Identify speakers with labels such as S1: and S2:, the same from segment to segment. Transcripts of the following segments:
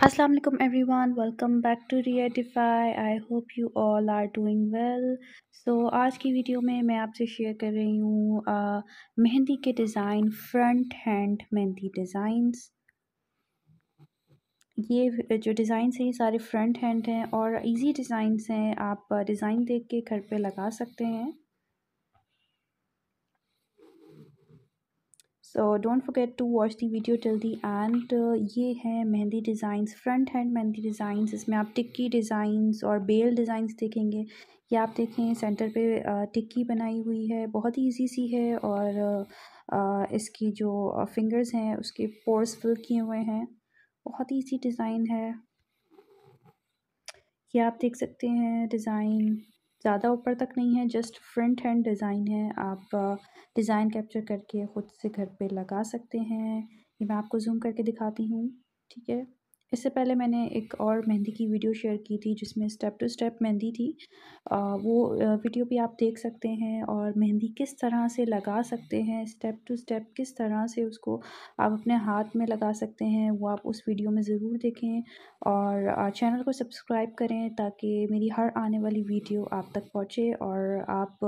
S1: Assalamu everyone welcome back to Reatify I hope you all are doing well so आज की video में मैं आपसे share कर रही हूँ मेहंदी के design front hand mehndi designs ये जो डिज़ाइंस हैं ये सारे फ्रंट हैंड हैं और इजी डिज़ाइंस हैं आप डिज़ाइन देख के घर पे लगा सकते हैं so don't forget to watch the video till the end ये है mehndi designs front hand mehndi designs इसमें आप टिक्की डिज़ाइंस और बेल डिज़ाइंस देखेंगे ये आप देखें सेंटर पे uh, टिक्की बनाई हुई है बहुत ही ईजी सी है और uh, uh, इसकी जो फिंगर्स हैं उसके पोर्स फिल किए हुए हैं बहुत ही ईजी डिज़ाइन है ये आप देख सकते हैं डिज़ाइन ज़्यादा ऊपर तक नहीं है जस्ट फ्रंट हैंड डिज़ाइन है आप डिज़ाइन कैप्चर करके ख़ुद से घर पे लगा सकते हैं ये मैं आपको जूम करके दिखाती हूँ ठीक है इससे पहले मैंने एक और मेहंदी की वीडियो शेयर की थी जिसमें स्टेप टू स्टेप मेहंदी थी आ, वो वीडियो भी आप देख सकते हैं और मेहंदी किस तरह से लगा सकते हैं स्टेप टू स्टेप किस तरह से उसको आप अपने हाथ में लगा सकते हैं वो आप उस वीडियो में ज़रूर देखें और चैनल को सब्सक्राइब करें ताकि मेरी हर आने वाली वीडियो आप तक पहुँचे और आप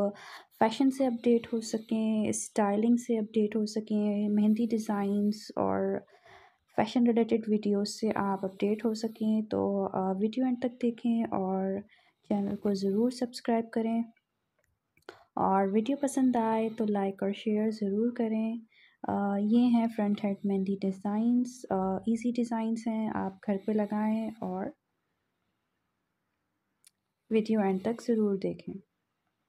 S1: फैशन से अपडेट हो सकें स्टाइलिंग से अपडेट हो सकें मेहंदी डिज़ाइंस और फैशन रिलेटेड वीडियोस से आप अपडेट हो सकें तो वीडियो एंड तक देखें और चैनल को ज़रूर सब्सक्राइब करें और वीडियो पसंद आए तो लाइक और शेयर ज़रूर करें आ, ये हैं front head mehndi designs easy designs हैं आप घर पे लगाएं और वीडियो एंड तक ज़रूर देखें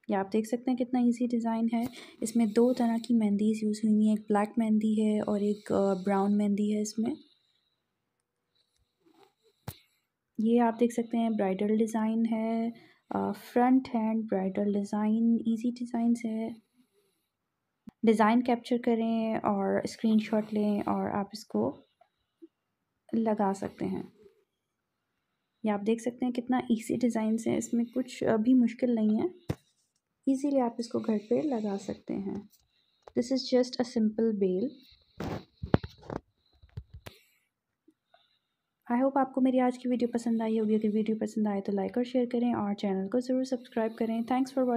S1: ये आप देख सकते हैं कितना इजी डिज़ाइन है इसमें दो तरह की मेहंदीज यूज़ हुई हैं एक ब्लैक मेहंदी है और एक ब्राउन मेहंदी है इसमें ये आप देख सकते हैं ब्राइडल डिज़ाइन है front hand bridal design easy design है डिज़ाइन कैप्चर करें और स्क्रीनशॉट लें और आप इसको लगा सकते हैं ये आप देख सकते हैं कितना इजी डिज़ाइन है इसमें कुछ भी मुश्किल नहीं है ईज़िली आप इसको घर पे लगा सकते हैं this is just a simple bel I hope आपको मेरी आज की वीडियो पसंद आई होगी अगर वीडियो पसंद आए तो लाइक और शेयर करें और चैनल को ज़रूर सब्सक्राइब करें थैंक्स फॉर वॉचिंग